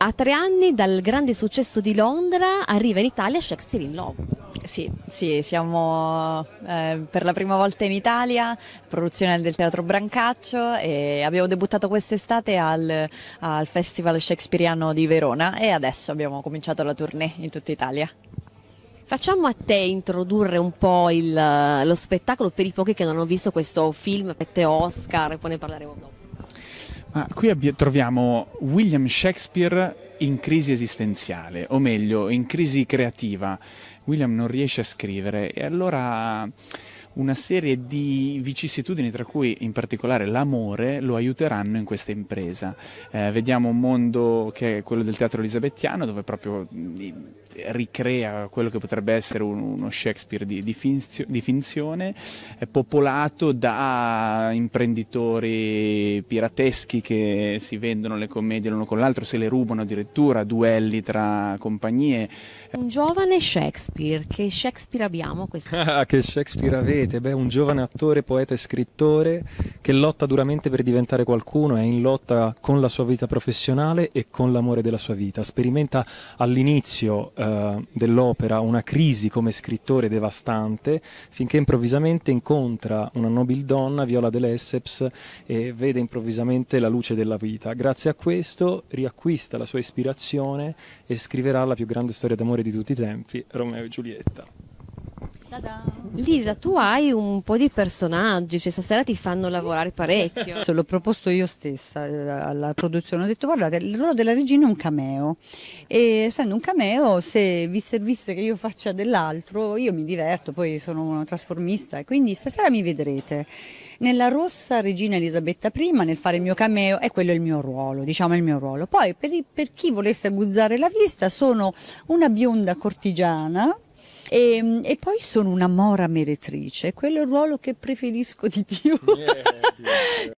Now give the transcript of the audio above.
A tre anni dal grande successo di Londra arriva in Italia Shakespeare in Love. Sì, sì, siamo eh, per la prima volta in Italia, produzione del Teatro Brancaccio e abbiamo debuttato quest'estate al, al Festival Shakespeareano di Verona e adesso abbiamo cominciato la tournée in tutta Italia. Facciamo a te introdurre un po' il, lo spettacolo per i pochi che non hanno visto questo film, Pette Oscar, e poi ne parleremo dopo. Ma ah, qui abbi- troviamo William Shakespeare in crisi esistenziale, o meglio, in crisi creativa. William non riesce a scrivere e allora una serie di vicissitudini, tra cui in particolare l'amore, lo aiuteranno in questa impresa. Eh, vediamo un mondo che è quello del teatro elisabettiano, dove proprio mm, ricrea quello che potrebbe essere un, uno Shakespeare di, di, finzio, di finzione, eh, popolato da imprenditori pirateschi che si vendono le commedie l'uno con l'altro, se le rubano addirittura, duelli tra compagnie. Un giovane Shakespeare, che Shakespeare abbiamo? Questa... Ah, che Shakespeare avete? Beh, un giovane attore, poeta e scrittore che lotta duramente per diventare qualcuno, è in lotta con la sua vita professionale e con l'amore della sua vita, sperimenta all'inizio eh, dell'opera una crisi come scrittore devastante, finché improvvisamente incontra una donna, Viola de Lesseps, e vede improvvisamente la luce della vita. Grazie a questo riacquista la sua ispirazione e scriverà la più grande storia d'amore di tutti i tempi, Romeo e Giulietta. Lisa, tu hai un po' di personaggi, cioè stasera ti fanno lavorare parecchio. Ce cioè, l'ho proposto io stessa eh, alla produzione, ho detto guardate, il ruolo della regina è un cameo e essendo un cameo se vi servisse che io faccia dell'altro, io mi diverto, poi sono una trasformista e quindi stasera mi vedrete. Nella rossa regina Elisabetta I, nel fare il mio cameo, è quello il mio ruolo, diciamo il mio ruolo. Poi per, per chi volesse aguzzare la vista sono una bionda cortigiana e, ehm, e, poi sono una mora meretrice, quello è il ruolo che preferisco di più. Yeah, yeah,